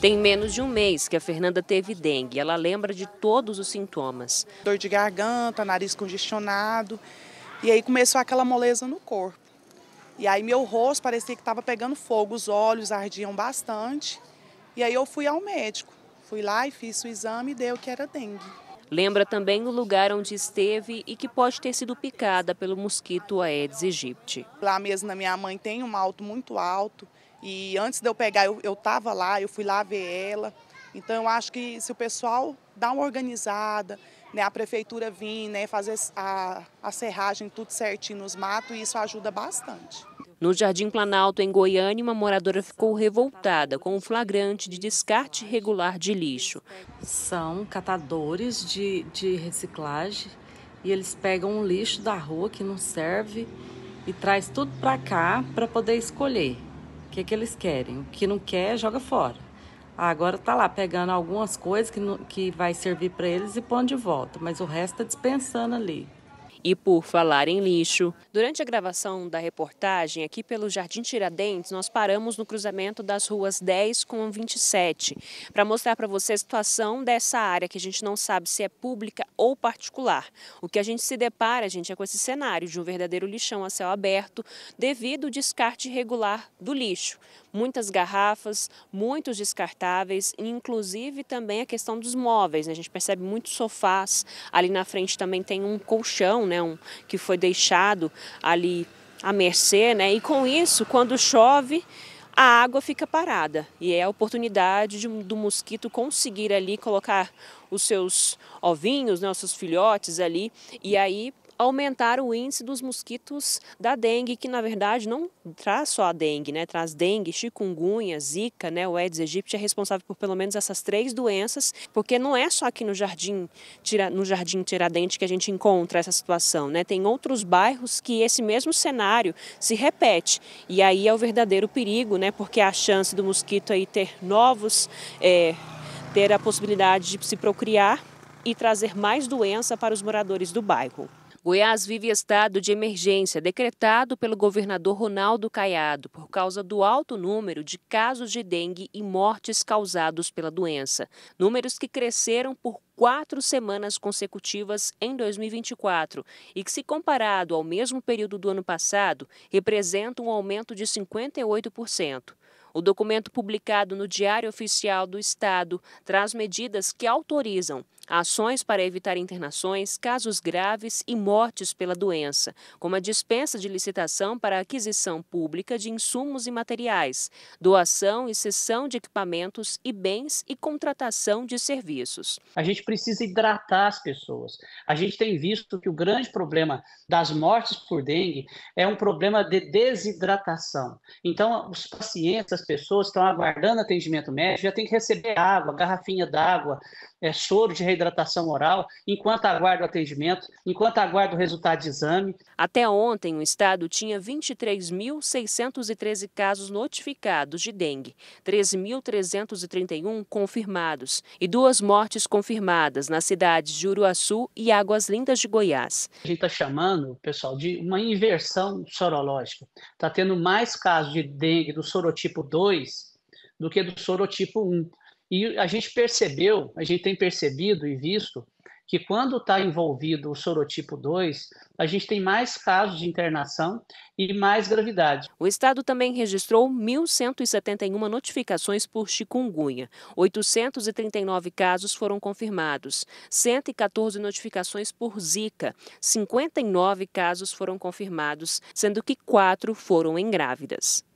Tem menos de um mês que a Fernanda teve dengue. Ela lembra de todos os sintomas: dor de garganta, nariz congestionado. E aí começou aquela moleza no corpo. E aí meu rosto parecia que estava pegando fogo, os olhos ardiam bastante. E aí eu fui ao médico. Fui lá e fiz o exame e deu que era dengue. Lembra também o lugar onde esteve e que pode ter sido picada pelo mosquito Aedes aegypti. Lá mesmo na minha mãe tem um alto muito alto e antes de eu pegar, eu estava lá, eu fui lá ver ela. Então, eu acho que se o pessoal dá uma organizada, né, a prefeitura vir, né, fazer a, a serragem tudo certinho nos matos, e isso ajuda bastante. No Jardim Planalto, em Goiânia, uma moradora ficou revoltada com o flagrante de descarte irregular de lixo. São catadores de, de reciclagem e eles pegam um lixo da rua que não serve e traz tudo para cá para poder escolher que, que eles querem. O que não quer, joga fora. Ah, agora tá lá pegando algumas coisas que, que vai servir para eles e pondo de volta, mas o resto tá dispensando ali. E por falar em lixo, durante a gravação da reportagem aqui pelo Jardim Tiradentes, nós paramos no cruzamento das ruas 10 com 27 para mostrar para você a situação dessa área que a gente não sabe se é pública ou particular. O que a gente se depara, gente, é com esse cenário de um verdadeiro lixão a céu aberto devido ao descarte irregular do lixo. Muitas garrafas, muitos descartáveis, inclusive também a questão dos móveis. Né? A gente percebe muitos sofás. Ali na frente também tem um colchão né, um, que foi deixado ali à mercê, né? E com isso, quando chove, a água fica parada e é a oportunidade de, do mosquito conseguir ali colocar os seus ovinhos, né, os seus filhotes ali e aí aumentar o índice dos mosquitos da dengue, que na verdade não traz só a dengue, né? Traz dengue, chikungunya, zika, né? O Aedes aegypti é responsável por pelo menos essas três doenças, porque não é só aqui no Jardim, no Jardim Tiradentes que a gente encontra essa situação, né? Tem outros bairros que esse mesmo cenário se repete. E aí é o verdadeiro perigo, né? Porque a chance do mosquito aí ter novos, é, ter a possibilidade de se procriar e trazer mais doença para os moradores do bairro. Goiás vive estado de emergência decretado pelo governador Ronaldo Caiado por causa do alto número de casos de dengue e mortes causados pela doença, números que cresceram por quatro semanas consecutivas em 2024 e que, se comparado ao mesmo período do ano passado, representa um aumento de 58%. O documento publicado no Diário Oficial do Estado traz medidas que autorizam ações para evitar internações, casos graves e mortes pela doença, como a dispensa de licitação para aquisição pública de insumos e materiais, doação e cessão de equipamentos e bens e contratação de serviços. A gente precisa hidratar as pessoas. A gente tem visto que o grande problema das mortes por dengue é um problema de desidratação. Então, os pacientes, as pessoas estão aguardando atendimento médico, já tem que receber água, garrafinha d'água, é, soro de hidratação oral, enquanto aguarda o atendimento, enquanto aguarda o resultado de exame. Até ontem, o estado tinha 23.613 casos notificados de dengue, 13.331 confirmados e duas mortes confirmadas nas cidades de Uruaçu e Águas Lindas de Goiás. A gente está chamando, pessoal, de uma inversão sorológica. Está tendo mais casos de dengue do sorotipo 2 do que do sorotipo 1. E a gente percebeu, a gente tem percebido e visto que quando está envolvido o sorotipo 2, a gente tem mais casos de internação e mais gravidade. O estado também registrou 1.171 notificações por chikungunya. 839 casos foram confirmados, 114 notificações por zika, 59 casos foram confirmados, sendo que quatro foram em grávidas.